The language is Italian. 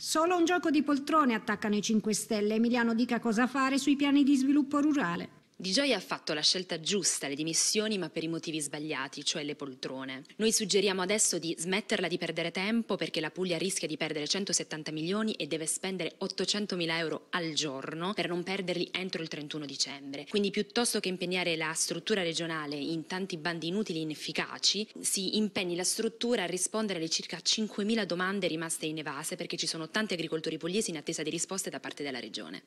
Solo un gioco di poltrone attaccano i 5 Stelle. Emiliano dica cosa fare sui piani di sviluppo rurale. Di Gioia ha fatto la scelta giusta, le dimissioni, ma per i motivi sbagliati, cioè le poltrone. Noi suggeriamo adesso di smetterla di perdere tempo perché la Puglia rischia di perdere 170 milioni e deve spendere 800 mila euro al giorno per non perderli entro il 31 dicembre. Quindi piuttosto che impegnare la struttura regionale in tanti bandi inutili e inefficaci, si impegni la struttura a rispondere alle circa 5 mila domande rimaste in evase perché ci sono tanti agricoltori pugliesi in attesa di risposte da parte della regione.